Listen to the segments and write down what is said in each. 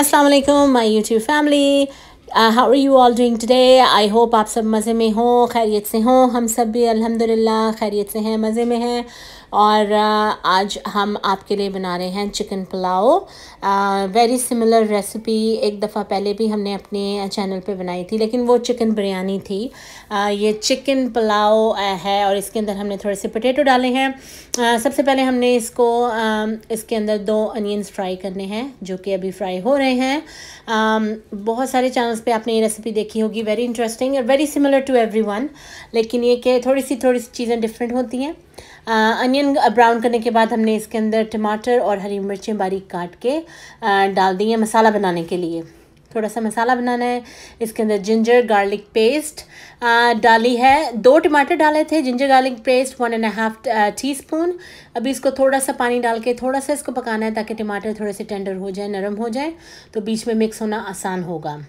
अस्सलाम वालेकुम my YouTube family how are you all doing today I hope आप सब मज़े में हों खैरियत से हों हम सब भी अल्हम्दुलिल्लाह खैरियत से हैं मज़े में हैं और आज हम आपके लिए बना रहे हैं chicken pulao very similar recipe एक दफ़ा पहले भी हमने अपने चैनल पे बनाई थी लेकिन वो चिकन बिरयानी थी आ, ये चिकन पुलाव है और इसके अंदर हमने थोड़े से पोटैटो डाले हैं सबसे पहले हमने इसको आ, इसके अंदर दो अनियंस फ्राई करने हैं जो कि अभी फ्राई हो रहे हैं बहुत सारे चैनल्स पर आपने ये रेसिपी देखी होगी वेरी इंटरेस्टिंग और वेरी सिमिलर टू एवरी लेकिन ये कि थोड़ी सी थोड़ी सी चीज़ें डिफरेंट होती हैं अनियन ब्राउन करने के बाद हमने इसके अंदर टमाटर और हरी मिर्चें बारीक काट के डाल दी हैं मसाला बनाने के लिए थोड़ा सा मसाला बनाना है इसके अंदर जिंजर गार्लिक पेस्ट आ, डाली है दो टमाटर डाले थे ginger garlic paste one and half teaspoon अभी इसको थोड़ा सा पानी डाल के थोड़ा सा इसको पकाना है ताकि टमाटर थोड़े से टेंडर हो जाए नरम हो जाए तो बीच में मिक्स होना आसान होगा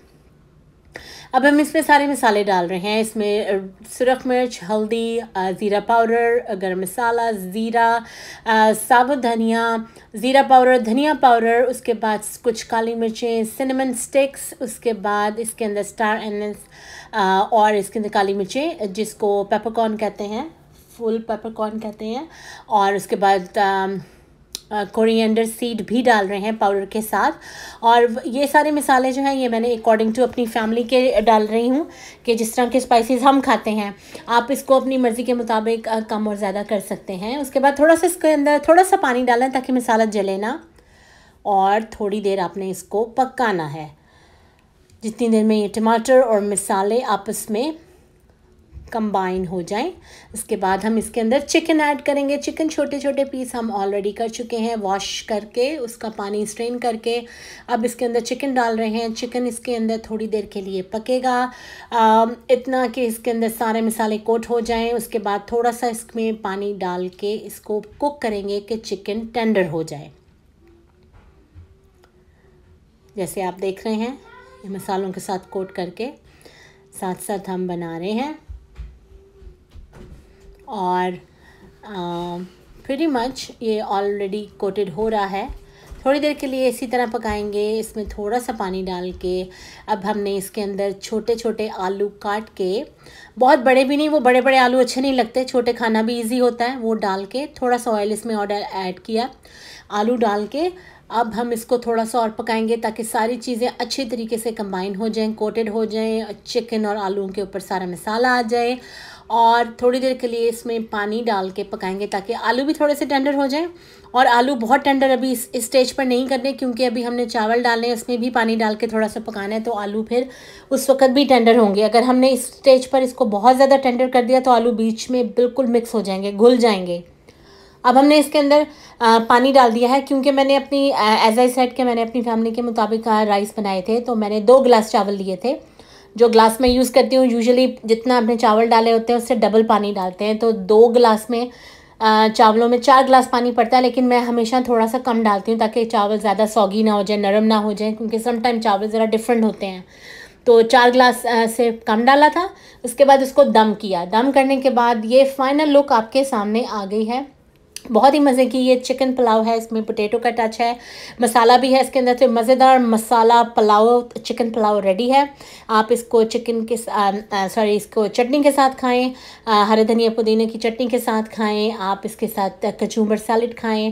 अब हम इसमें सारे मसाले डाल रहे हैं इसमें सुरख मिर्च हल्दी ज़ीरा पाउडर गरम मसाला ज़ीरा साबुत धनिया ज़ीरा पाउडर धनिया पाउडर उसके बाद कुछ काली मिर्चें सिनेमन स्टिक्स उसके बाद इसके अंदर स्टार एनस और इसके अंदर काली मिर्चें जिसको पेपरकॉर्न कहते हैं फुल पेपरकॉर्न कहते हैं और उसके बाद कोरिएंडर सीड भी डाल रहे हैं पाउडर के साथ और ये सारे मिसाले जो हैं ये मैंने अकॉर्डिंग टू अपनी फैमिली के डाल रही हूँ कि जिस तरह के स्पाइसेस हम खाते हैं आप इसको अपनी मर्ज़ी के मुताबिक कम और ज़्यादा कर सकते हैं उसके बाद थोड़ा सा इसके अंदर थोड़ा सा पानी डालें ताकि मिसाला जले ना और थोड़ी देर आपने इसको पकाना है जितनी देर में ये टमाटर और मिसाले आपस में कंबाइन हो जाए इसके बाद हम इसके अंदर चिकन ऐड करेंगे चिकन छोटे छोटे पीस हम ऑलरेडी कर चुके हैं वॉश करके उसका पानी स्ट्रेन करके अब इसके अंदर चिकन डाल रहे हैं चिकन इसके अंदर थोड़ी देर के लिए पकेगा आ, इतना कि इसके अंदर सारे मसाले कोट हो जाएं उसके बाद थोड़ा सा इसमें पानी डाल के इसको कुक करेंगे कि चिकन टेंडर हो जाए जैसे आप देख रहे हैं मसालों के साथ कोट करके साथ साथ हम बना रहे हैं और प्रटी मच ये ऑलरेडी कोटेड हो रहा है थोड़ी देर के लिए इसी तरह पकाएंगे इसमें थोड़ा सा पानी डाल के अब हमने इसके अंदर छोटे छोटे आलू काट के बहुत बड़े भी नहीं वो बड़े बड़े आलू अच्छे नहीं लगते छोटे खाना भी इजी होता है वो डाल के थोड़ा सा ऑयल इसमें और ऐड किया आलू डाल के अब हम इसको थोड़ा सा और पकाएंगे ताकि सारी चीज़ें अच्छे तरीके से कंबाइन हो जाएँ कोटेड हो जाएँ चिकन और आलू के ऊपर सारा मसाला आ जाए और थोड़ी देर के लिए इसमें पानी डाल के पकाएंगे ताकि आलू भी थोड़े से टेंडर हो जाएं और आलू बहुत टेंडर अभी इस स्टेज पर नहीं करने क्योंकि अभी हमने चावल डालने हैं उसमें भी पानी डाल के थोड़ा सा पकाना है तो आलू फिर उस वक्त भी टेंडर होंगे अगर हमने इस स्टेज पर इसको बहुत ज़्यादा टेंडर कर दिया तो आलू बीच में बिल्कुल मिक्स हो जाएंगे घुल जाएंगे अब हमने इसके अंदर पानी डाल दिया है क्योंकि मैंने अपनी एज आई सेट के मैंने अपनी फैमिली के मुताबिक राइस बनाए थे तो मैंने दो गिलास चावल लिए थे जो ग्लास में यूज़ करती हूँ यूजुअली जितना आपने चावल डाले होते हैं उससे डबल पानी डालते हैं तो दो ग्लास में चावलों में चार गिलास पानी पड़ता है लेकिन मैं हमेशा थोड़ा सा कम डालती हूँ ताकि चावल ज़्यादा सौगी ना हो जाए नरम ना हो जाए क्योंकि समटाइम चावल ज़रा डिफरेंट होते हैं तो चार गिलास से कम डाला था उसके बाद उसको दम किया दम करने के बाद ये फाइनल लुक आपके सामने आ गई है बहुत ही मज़े की ये चिकन पुलाव है इसमें पोटैटो का टच है मसाला भी है इसके अंदर तो मज़ेदार मसाला पुलाव चिकन पुलाव रेडी है आप इसको चिकन के सॉरी इसको चटनी के साथ खाएं हरे धनिया पुदीने की चटनी के साथ खाएं आप इसके साथ कचूमर सैलड खाएं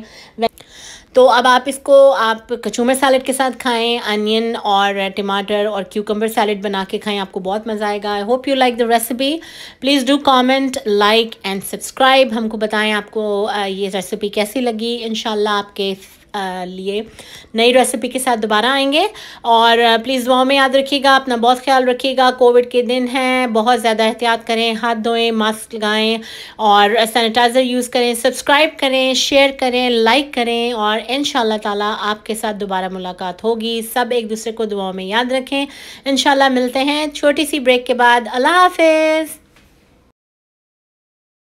तो अब आप इसको आप कचूमर सैलड के साथ खाएं अनियन और टमाटर और क्यूकम्बर सैलड बना के खाएं आपको बहुत मज़ा आएगा I hope you like the recipe please do comment like and subscribe हमको बताएं आपको ये रेसिपी कैसी लगी इन आपके लिए नई रेसिपी के साथ दोबारा आएंगे और प्लीज़ uh, दुआ में याद रखिएगा अपना बहुत ख्याल रखिएगा कोविड के दिन हैं बहुत ज़्यादा एहतियात करें हाथ धोएं मास्क लगाएं और सैनिटाइज़र यूज़ करें सब्सक्राइब करें शेयर करें लाइक करें और इन ताला आपके साथ दोबारा मुलाकात होगी सब एक दूसरे को दुआओं में याद रखें इन मिलते हैं छोटी सी ब्रेक के बाद अल्लाह हाफिज़